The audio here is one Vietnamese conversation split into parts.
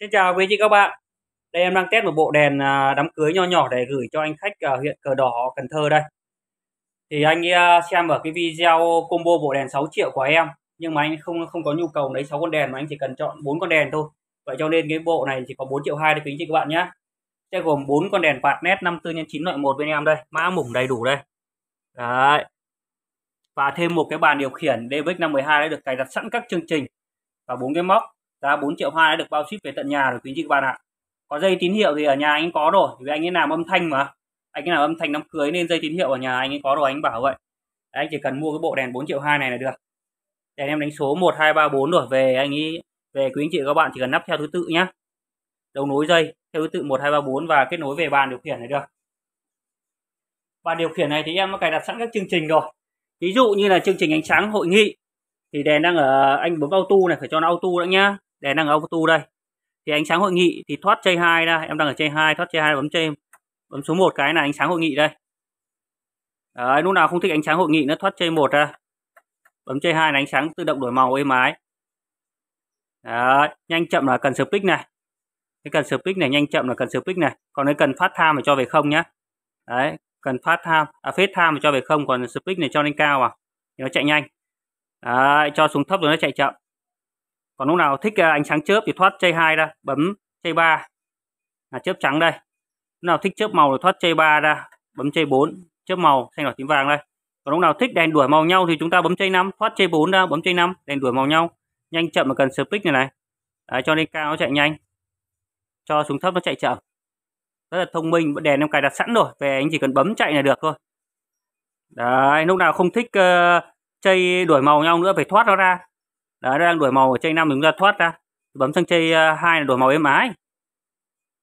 Xin chào quý chị các bạn. Đây em đang test một bộ đèn à, đám cưới nho nhỏ để gửi cho anh khách ở huyện Cờ Đỏ, Cần Thơ đây. Thì anh à, xem ở cái video combo bộ đèn 6 triệu của em, nhưng mà anh không không có nhu cầu lấy 6 con đèn mà anh chỉ cần chọn 4 con đèn thôi. Vậy cho nên cái bộ này chỉ có 4 triệu 2 để quý chị các bạn nhé. Sẽ gồm 4 con đèn quạt nét 54 x 9 loại 1 bên em đây, mã mủng đầy đủ đây. Đấy. Và thêm một cái bàn điều khiển DVX512 đã được cài đặt sẵn các chương trình và bốn cái móc giá 4 triệu hoa đã được bao ship về tận nhà rồi quý chị các bạn ạ có dây tín hiệu thì ở nhà anh có rồi vì anh ấy làm âm thanh mà anh ấy làm âm thanh đám cưới nên dây tín hiệu ở nhà anh ấy có rồi anh bảo vậy Đấy, anh chỉ cần mua cái bộ đèn 4 triệu hai này là được đèn em đánh số 1234 rồi về anh ấy về quý anh chị các bạn chỉ cần nắp theo thứ tự nhé đầu nối dây theo thứ tự 1234 và kết nối về bàn điều khiển này được bàn điều khiển này thì em đã cài đặt sẵn các chương trình rồi ví dụ như là chương trình ánh sáng hội nghị thì đèn đang ở anh bấm auto này phải cho nó auto đã nhá đèn đang ở tu đây thì ánh sáng hội nghị thì thoát chay hai ra em đang ở chay hai thoát chay hai bấm chay bấm số một cái là ánh sáng hội nghị đây Đấy, lúc nào không thích ánh sáng hội nghị nó thoát chay một ra bấm chay hai là ánh sáng tự động đổi màu êm ái Đấy, nhanh chậm là cần speak này cái cần speak này nhanh chậm là cần speak này còn cái cần phát tham phải cho về không nhá đấy cần phát tham à phết tham phải cho về không còn speak này cho lên cao à thì nó chạy nhanh đấy, cho xuống thấp rồi nó chạy chậm còn lúc nào thích à, ánh sáng chớp thì thoát chay 2 ra bấm chay 3 là chớp trắng đây lúc nào thích chớp màu thì thoát chay 3 ra bấm chay 4 chớp màu xanh đỏ tím vàng đây còn lúc nào thích đèn đuổi màu nhau thì chúng ta bấm chay 5 thoát chay 4 ra bấm chay 5 đèn đuổi màu nhau nhanh chậm mà cần speed này này Đấy, cho lên cao nó chạy nhanh cho xuống thấp nó chạy chậm rất là thông minh đèn em cài đặt sẵn rồi về anh chỉ cần bấm chạy là được thôi đấy lúc nào không thích uh, ờ, chơi đuổi màu nhau nữa phải thoát nó ra đấy nó đang đổi màu ở chanh năm chúng ta thoát ra bấm sang chây à, hai là đổi màu êm ái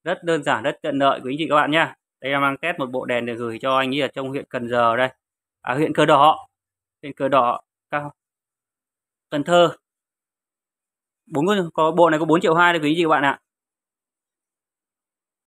rất đơn giản rất tiện lợi của anh chị các bạn nha đây em mang test một bộ đèn để gửi cho anh ấy ở trong huyện Cần Giờ đây à, huyện Cờ Đỏ huyện Cờ Đỏ cao Cần Thơ bốn có bộ này có 4 triệu hai đấy quý anh chị các bạn ạ